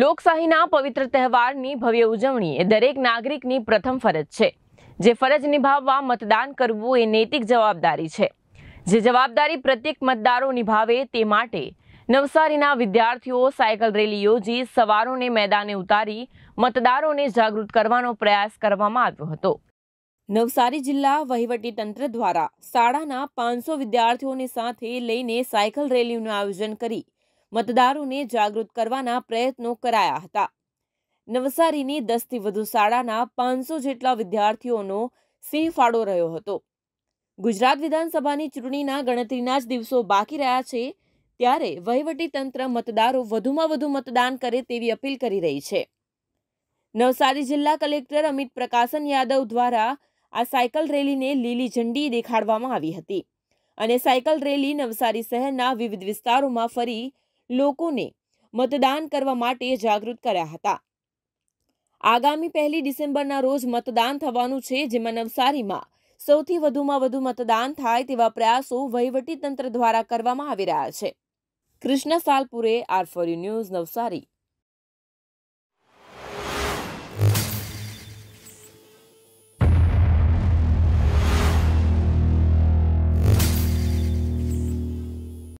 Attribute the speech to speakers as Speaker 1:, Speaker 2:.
Speaker 1: લોકશાહીના પવિત્ર તહેવારની ભવ્ય ઉજવણી એ દરેક નાગરિકની પ્રથમ ફરજ છે જે ફરજ નિભાવવા મતદાન કરવું એ નૈતિક જવાબદારી છે જે જવાબદારી પ્રત્યેક મતદારો નિભાવે તે માટે નવસારીના વિદ્યાર્થીઓ સાયકલ રેલી યોજી સવારોને મેદાને ઉતારી મતદારોને જાગૃત કરવાનો પ્રયાસ કરવામાં આવ્યો હતો નવસારી જિલ્લા વહીવટી તંત્ર દ્વારા શાળાના પાંચસો વિદ્યાર્થીઓની સાથે લઈને સાયકલ રેલીનું આયોજન કરી મતદારોને જાગૃત કરવાના પ્રયત્નો કરાયા હતા નવસારીની દસથી વધુ શાળાના પાંચસો જેટલા વિદ્યાર્થીઓનો સિંહ ફાળો રહ્યો હતો ગુજરાત વિધાનસભાની ચૂંટણીના ગણતરીના જ દિવસો બાકી રહ્યા છે ત્યારે વહીવટી તંત્ર મતદારો વધુમાં વધુ મતદાન કરે તેવી અપીલ કરી રહી છે નવસારી જિલ્લા કલેક્ટર અમિત પ્રકાશન યાદવ દ્વારા આ સાયકલ રેલીને લીલી ઝંડી દેખાડવામાં આવી હતી અને સાયકલ રેલી નવસારી શહેરના વિવિધ વિસ્તારોમાં ફરી લોકોને મતદાન કરવા માટે જાગૃત કર્યા હતા આગામી પહેલી ડિસેમ્બરના રોજ મતદાન થવાનું છે જેમાં નવસારીમાં સૌથી વધુમાં વધુ મતદાન થાય તેવા પ્રયાસો વહીવટીતંત્ર દ્વારા કરવામાં આવી રહ્યા છે Krishna Salpure R four news Navsari